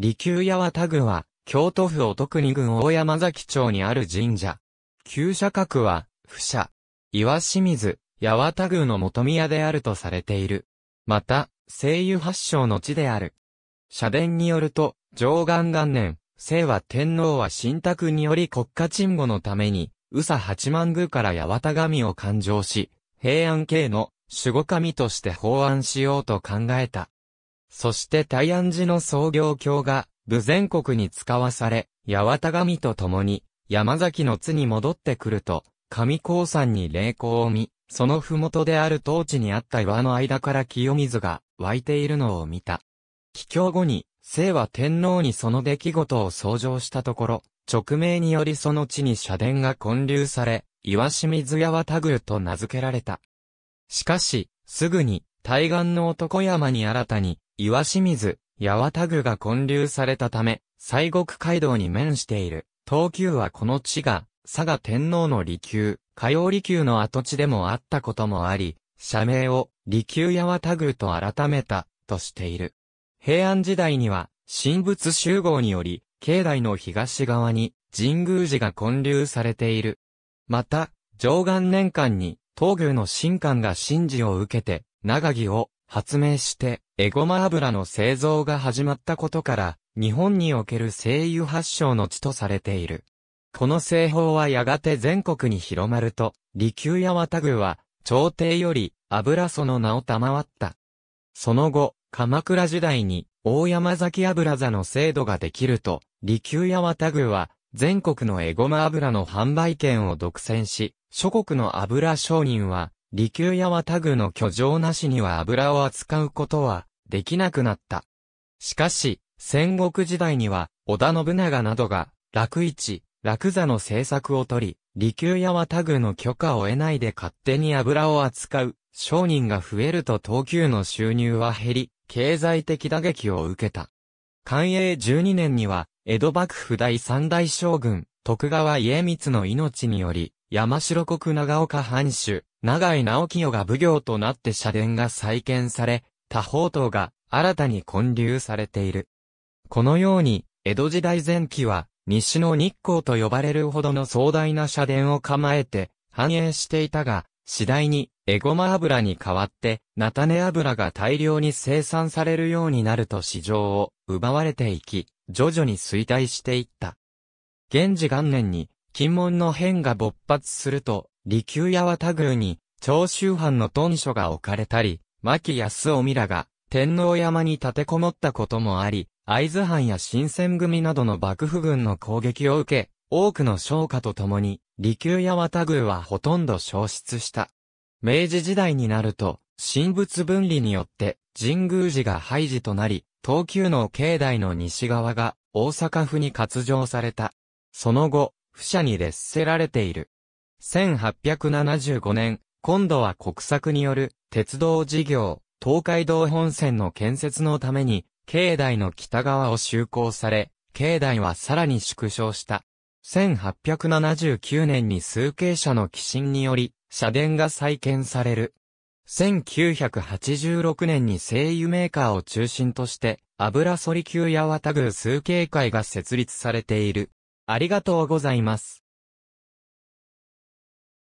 利休八幡宮は、京都府お徳に郡大山崎町にある神社。旧社格は、不社。岩清水、八幡宮の元宮であるとされている。また、聖油発祥の地である。社殿によると、上元元年、聖和天皇は神託により国家鎮護のために、宇佐八幡宮から八幡神を勘定し、平安系の守護神として法案しようと考えた。そして大安寺の創業教が、武全国に使わされ、八幡神と共に、山崎の津に戻ってくると、上高山に霊光を見、その麓である当地にあった岩の間から清水が湧いているのを見た。帰郷後に、聖は天皇にその出来事を創上したところ、直命によりその地に社殿が建立され、岩清水八幡宮と名付けられた。しかし、すぐに、対岸の男山に新たに、岩清水、八幡宮が建立されたため、西国街道に面している。東急はこの地が、佐賀天皇の離宮、火曜離宮の跡地でもあったこともあり、社名を、離宮八幡宮と改めた、としている。平安時代には、神仏集合により、境内の東側に、神宮寺が建立されている。また、上岸年間に、東宮の神官が神事を受けて、長木を発明して、エゴマ油の製造が始まったことから、日本における精油発祥の地とされている。この製法はやがて全国に広まると、利休や綿具は、朝廷より油その名を賜った。その後、鎌倉時代に、大山崎油座の制度ができると、利休や綿具は、全国のエゴマ油の販売権を独占し、諸国の油商人は、利休屋はタグの居城なしには油を扱うことはできなくなった。しかし、戦国時代には織田信長などが楽市、楽座の政策を取り、利休屋はタグの許可を得ないで勝手に油を扱う商人が増えると東急の収入は減り、経済的打撃を受けた。寛永12年には、江戸幕府第三代将軍、徳川家光の命により、山城国長岡藩主、長井直清が奉行となって社殿が再建され、多方等が新たに建立されている。このように、江戸時代前期は、西の日光と呼ばれるほどの壮大な社殿を構えて、繁栄していたが、次第に、エゴマ油に代わって、菜種油が大量に生産されるようになると市場を奪われていき、徐々に衰退していった。元治元年に、金門の変が勃発すると、利休や綿宮に、長州藩の屯所が置かれたり、牧康臣らが天皇山に立てこもったこともあり、会津藩や新選組などの幕府軍の攻撃を受け、多くの商家と共に、利休や綿宮はほとんど消失した。明治時代になると、神仏分離によって、神宮寺が廃寺となり、東急の境内の西側が大阪府に割譲された。その後、不社に列せられている。1875年、今度は国策による鉄道事業、東海道本線の建設のために、境内の北側を修行され、境内はさらに縮小した。1879年に数形者の寄進により、社殿が再建される。1986年に精油メーカーを中心として、油反り級や幡宮数形会が設立されている。ありがとうございます。